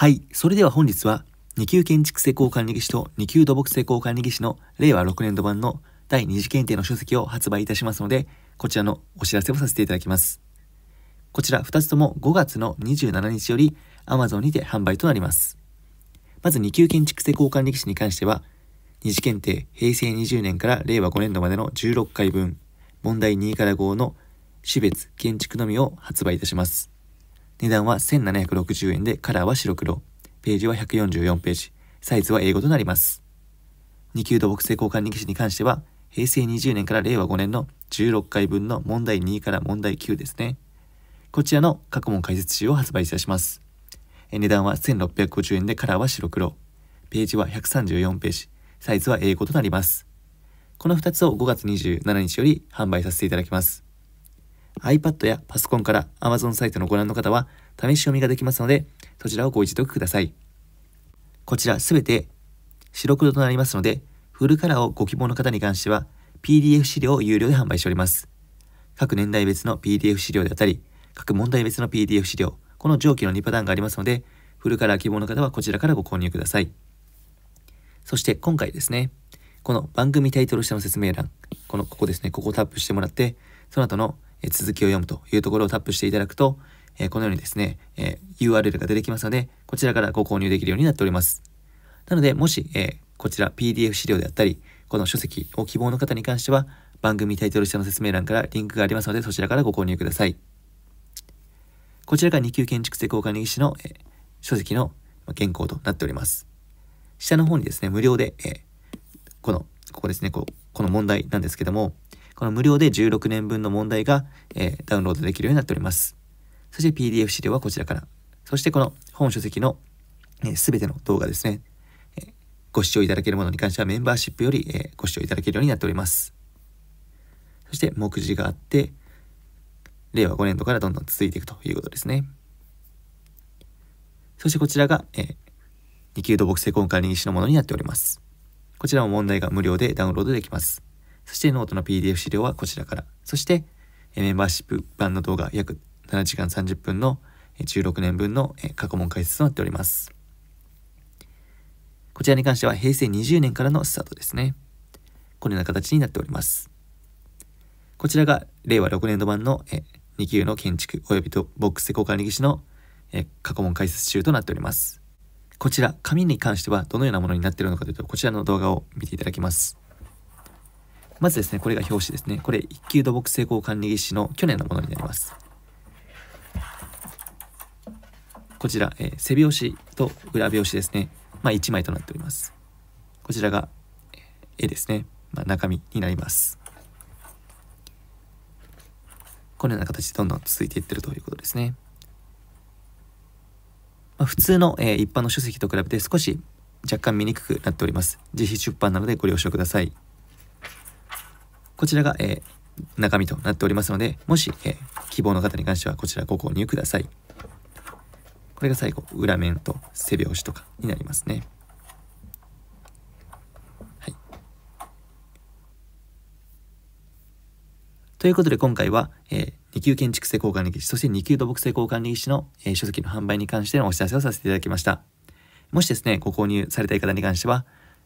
はい。それでは本日は、2級建築施工管理技師と2級土木施工管理技師の令和6年度版の第2次検定の書籍を発売いたしますので、こちらのお知らせをさせていただきます。こちら2つとも5月の27日より Amazon にて販売となります。まず2級建築施工管理技師に関しては、2次検定平成20年から令和5年度までの16回分、問題2から5の種別建築のみを発売いたします。値段は1760円でカラーは白黒。ページは144ページ。サイズは英語となります。2級土木製交換日記に関しては、平成20年から令和5年の16回分の問題2から問題9ですね。こちらの各問解説集を発売いたします。値段は1650円でカラーは白黒。ページは134ページ。サイズは英語となります。この2つを5月27日より販売させていただきます。iPad やパソコンから Amazon サイトのご覧の方は試し読みができますので、そちらをご一読ください。こちらすべて白黒となりますので、フルカラーをご希望の方に関しては、PDF 資料を有料で販売しております。各年代別の PDF 資料であったり、各問題別の PDF 資料、この上記の2パターンがありますので、フルカラー希望の方はこちらからご購入ください。そして今回ですね、この番組タイトル下の説明欄、この、ここですね、ここをタップしてもらって、その後のえ続きを読むというところをタップしていただくと、えこのようにですね、え URL が出てきますので、こちらからご購入できるようになっております。なので、もし、えこちら PDF 資料であったり、この書籍を希望の方に関しては、番組タイトル下の説明欄からリンクがありますので、そちらからご購入ください。こちらが2級建築施工管理技師の、え書籍の原稿となっております。下の方にですね、無料で、えこの、ここですね、ここの問題なんですけども、この無料で16年分の問題が、えー、ダウンロードできるようになっております。そして PDF 資料はこちらから。そしてこの本書籍のすべ、えー、ての動画ですね、えー、ご視聴いただけるものに関してはメンバーシップより、えー、ご視聴いただけるようになっております。そして目次があって、令和5年度からどんどん続いていくということですね。そしてこちらが、えー、2級土木施工管理士のものになっております。こちらも問題が無料でダウンロードできます。そしてノートの PDF 資料はこちらから。そして、メンバーシップ版の動画約7時間30分の16年分の過去問解説となっております。こちらに関しては平成20年からのスタートですね。このような形になっております。こちらが令和6年度版の2級の建築及びとボックス施工管理技師の過去問解説中となっております。こちら、紙に関してはどのようなものになっているのかというと、こちらの動画を見ていただきます。まずですね、これが表紙ですね。これ、一級土木施工管理技師の去年のものになります。こちら、えー、背表紙と裏表紙ですね。まあ、1枚となっております。こちらが、絵ですね。まあ、中身になります。このような形でどんどん続いていってるということですね。まあ、普通の、えー、一般の書籍と比べて少し若干見にくくなっております。自費出版なのでご了承ください。こちらが、えー、中身となっておりますので、もし、えー、希望の方に関してはこちらご購入ください。これが最後、裏面と背表紙とかになりますね。ということで今回は、えー、2級建築施工管理技そして2級土木施工管理技の、えー、書籍の販売に関してのお知らせをさせていただきました。もしですね、ご購入されたい方に関しては、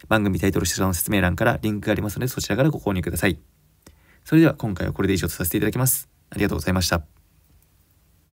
番組タイトル下の説明欄からリンクがありますので、そちらからご購入ください。それでは今回はこれで以上とさせていただきます。ありがとうございました。